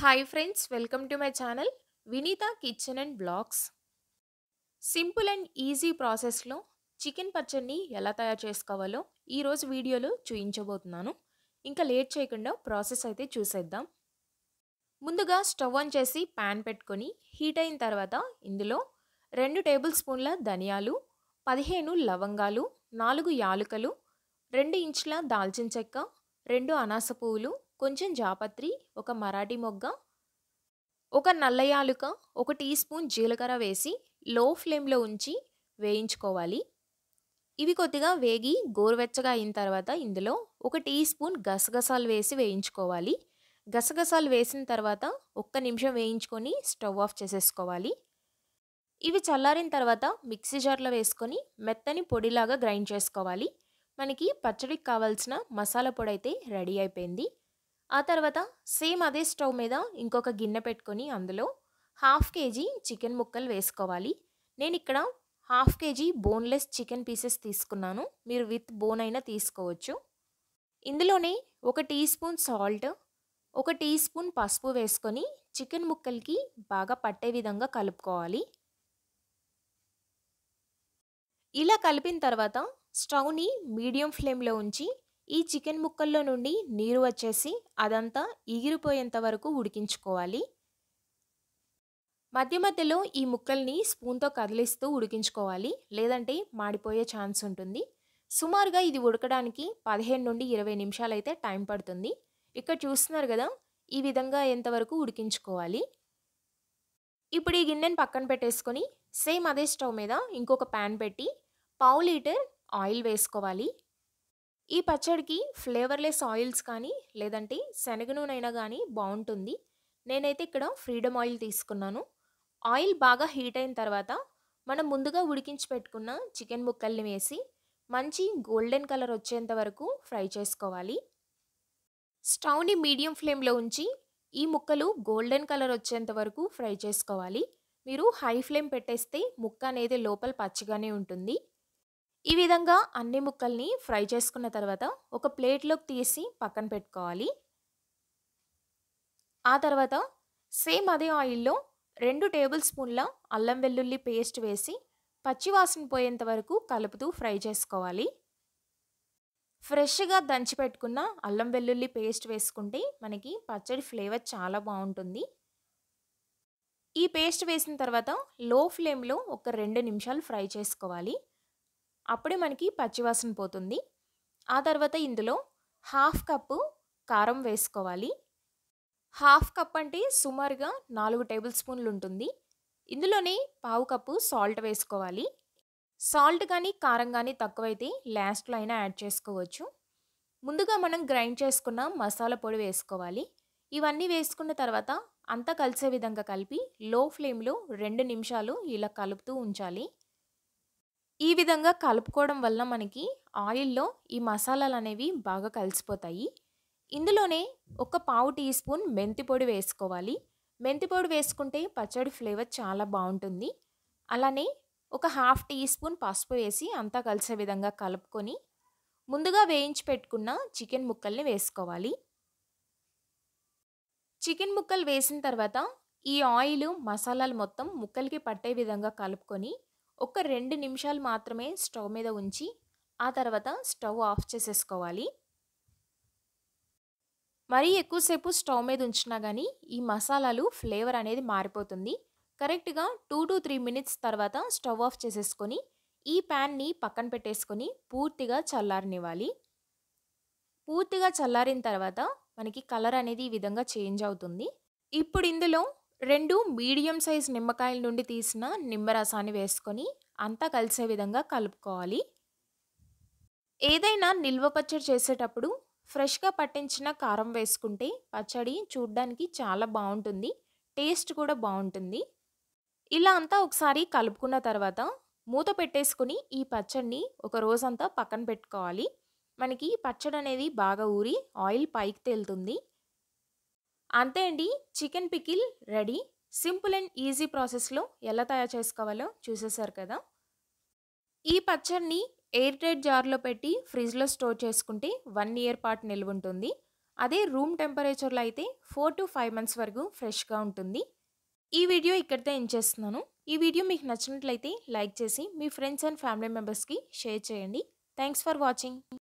hi friends welcome to my channel Vineetha kitchen and blogs simple and easy ప్రాసెస్లో chicken పచ్చడిని ఎలా తయారు చేసుకోవాలో ఈరోజు వీడియోలో చూయించబోతున్నాను ఇంకా లేట్ చేయకుండా ప్రాసెస్ అయితే చూసేద్దాం ముందుగా స్టవ్ ఆన్ చేసి ప్యాన్ పెట్టుకొని హీట్ అయిన తర్వాత ఇందులో రెండు టేబుల్ స్పూన్ల ధనియాలు పదిహేను లవంగాలు నాలుగు యాలుకలు రెండు ఇంచుల దాల్చిన చెక్క రెండు అనాస పువ్వులు కొంచెం జాపత్రి ఒక మరాఠీ మొగ్గ ఒక నల్ల యాలుక ఒక టీ స్పూన్ జీలకర్ర వేసి లో ఫ్లేమ్లో ఉంచి వేయించుకోవాలి ఇవి కొద్దిగా వేగి గోరువెచ్చగా అయిన తర్వాత ఇందులో ఒక టీ స్పూన్ గసగసాలు వేసి వేయించుకోవాలి గసగసాలు వేసిన తర్వాత ఒక్క నిమిషం వేయించుకొని స్టవ్ ఆఫ్ చేసేసుకోవాలి ఇవి చల్లారిన తర్వాత మిక్సీ జార్లో వేసుకొని మెత్తని పొడిలాగా గ్రైండ్ చేసుకోవాలి మనకి పచ్చడికి కావాల్సిన మసాలా పొడి అయితే రెడీ అయిపోయింది ఆ తర్వాత సేమ్ అదే స్టవ్ మీద ఇంకొక గిన్నె పెట్టుకొని అందులో హాఫ్ కేజీ చికెన్ ముక్కలు వేసుకోవాలి నేను ఇక్కడ half KG boneless chicken pieces తీసుకున్నాను మీరు విత్ బోన్ అయినా తీసుకోవచ్చు ఇందులోనే ఒక టీ స్పూన్ సాల్ట్ ఒక టీ స్పూన్ పసుపు వేసుకొని చికెన్ ముక్కలకి బాగా పట్టే విధంగా కలుపుకోవాలి ఇలా కలిపిన తర్వాత స్టవ్ని మీడియం ఫ్లేమ్లో ఉంచి ఈ చికెన్ ముక్కల్లో నుండి నీరు వచ్చేసి అదంతా ఇగిరిపోయేంత వరకు ఉడికించుకోవాలి మధ్య మధ్యలో ఈ ముక్కల్ని స్పూన్తో కదిలిస్తూ ఉడికించుకోవాలి లేదంటే మాడిపోయే ఛాన్స్ ఉంటుంది సుమారుగా ఇది ఉడకడానికి పదిహేను నుండి ఇరవై నిమిషాలు అయితే టైం పడుతుంది ఇక్కడ చూస్తున్నారు కదా ఈ విధంగా ఎంతవరకు ఉడికించుకోవాలి ఇప్పుడు ఈ గిన్నెను పక్కన పెట్టేసుకొని సేమ్ అదే స్టవ్ మీద ఇంకొక ప్యాన్ పెట్టి పావు లీటర్ ఆయిల్ వేసుకోవాలి ఈ పచ్చడికి ఫ్లేవర్లెస్ ఆయిల్స్ కానీ లేదంటే శనగ నూనెైనా కానీ బాగుంటుంది నేనైతే ఇక్కడ ఫ్రీడమ్ ఆయిల్ తీసుకున్నాను ఆయిల్ బాగా హీట్ అయిన తర్వాత మనం ముందుగా ఉడికించి పెట్టుకున్న చికెన్ ముక్కల్ని వేసి మంచి గోల్డెన్ కలర్ వచ్చేంత వరకు ఫ్రై చేసుకోవాలి స్టవ్ని మీడియం ఫ్లేమ్లో ఉంచి ఈ ముక్కలు గోల్డెన్ కలర్ వచ్చేంత వరకు ఫ్రై చేసుకోవాలి మీరు హై ఫ్లేమ్ పెట్టేస్తే ముక్క అనేది లోపల పచ్చిగానే ఉంటుంది ఈ విధంగా అన్ని ముక్కల్ని ఫ్రై చేసుకున్న తర్వాత ఒక ప్లేట్లోకి తీసి పక్కన పెట్టుకోవాలి ఆ తర్వాత సేమ్ అదే ఆయిల్లో రెండు టేబుల్ స్పూన్ల అల్లం వెల్లుల్లి పేస్ట్ వేసి పచ్చివాసన పోయేంత వరకు కలుపుతూ ఫ్రై చేసుకోవాలి ఫ్రెష్గా దంచిపెట్టుకున్న అల్లం వెల్లుల్లి పేస్ట్ వేసుకుంటే మనకి పచ్చడి ఫ్లేవర్ చాలా బాగుంటుంది ఈ పేస్ట్ వేసిన తర్వాత లో ఫ్లేమ్లో ఒక రెండు నిమిషాలు ఫ్రై చేసుకోవాలి అప్పుడే మనకి పచ్చివాసన పోతుంది ఆ తర్వాత ఇందులో హాఫ్ కప్పు కారం వేసుకోవాలి హాఫ్ కప్ అంటే సుమారుగా నాలుగు టేబుల్ స్పూన్లు ఉంటుంది ఇందులోనే పావు కప్పు సాల్ట్ వేసుకోవాలి సాల్ట్ కానీ కారం కానీ తక్కువైతే లాస్ట్లో అయినా యాడ్ చేసుకోవచ్చు ముందుగా మనం గ్రైండ్ చేసుకున్న మసాలా పొడి వేసుకోవాలి ఇవన్నీ వేసుకున్న తర్వాత అంతా కలిసే విధంగా కలిపి లో ఫ్లేమ్లో రెండు నిమిషాలు ఇలా కలుపుతూ ఉంచాలి ఈ విధంగా కలుపుకోవడం వల్ల మనకి ఆయిల్లో ఈ మసాలాలు అనేవి బాగా కలిసిపోతాయి ఇందులోనే ఒక పావు టీ స్పూన్ మెంతి పొడి వేసుకోవాలి మెంతి పొడి వేసుకుంటే పచ్చడి ఫ్లేవర్ చాలా బాగుంటుంది అలానే ఒక హాఫ్ టీ స్పూన్ పసుపు వేసి అంతా కలిసే విధంగా కలుపుకొని ముందుగా వేయించి పెట్టుకున్న చికెన్ ముక్కల్ని వేసుకోవాలి చికెన్ ముక్కలు వేసిన తర్వాత ఈ ఆయిల్ మసాలాలు మొత్తం ముక్కలకి పట్టే విధంగా కలుపుకొని ఒక రెండు నిమిషాలు మాత్రమే స్టవ్ మీద ఉంచి ఆ తర్వాత స్టవ్ ఆఫ్ చేసేసుకోవాలి మరీ ఎక్కువసేపు స్టవ్ మీద ఉంచినా కానీ ఈ మసాలాలు ఫ్లేవర్ అనేది మారిపోతుంది కరెక్ట్గా టూ టు త్రీ మినిట్స్ తర్వాత స్టవ్ ఆఫ్ చేసేసుకొని ఈ ప్యాన్ని పక్కన పెట్టేసుకొని పూర్తిగా చల్లారనివ్వాలి పూర్తిగా చల్లారిన తర్వాత మనకి కలర్ అనేది ఈ విధంగా చేంజ్ అవుతుంది ఇప్పుడు ఇందులో రెండు మీడియం సైజ్ నిమ్మకాయల నుండి తీసిన నిమ్మరసాన్ని వేసుకొని అంతా కలిసే విధంగా కలుపుకోవాలి ఏదైనా నిల్వ పచ్చడి చేసేటప్పుడు ఫ్రెష్గా పట్టించిన కారం వేసుకుంటే పచ్చడి చూడ్డానికి చాలా బాగుంటుంది టేస్ట్ కూడా బాగుంటుంది ఇలా అంతా ఒకసారి కలుపుకున్న తర్వాత మూత పెట్టేసుకుని ఈ పచ్చడిని ఒక రోజంతా పక్కన పెట్టుకోవాలి మనకి పచ్చడి అనేది బాగా ఊరి ఆయిల్ పైకి తేలుతుంది అంతే అండి chicken pickle ready simple and easy ప్రాసెస్లో ఎలా తయారు చేసుకోవాలో చూసేశారు కదా ఈ పచ్చడిని ఎయిర్ టైట్ జార్లో పెట్టి ఫ్రిడ్జ్లో స్టోర్ చేసుకుంటే వన్ ఇయర్ పాటు నిల్వ ఉంటుంది అదే రూమ్ టెంపరేచర్లో అయితే ఫోర్ టు ఫైవ్ మంత్స్ వరకు ఫ్రెష్గా ఉంటుంది ఈ వీడియో ఇక్కడితో ఏం చేస్తున్నాను ఈ వీడియో మీకు నచ్చినట్లయితే లైక్ చేసి మీ ఫ్రెండ్స్ అండ్ ఫ్యామిలీ మెంబర్స్కి షేర్ చేయండి థ్యాంక్స్ ఫర్ వాచింగ్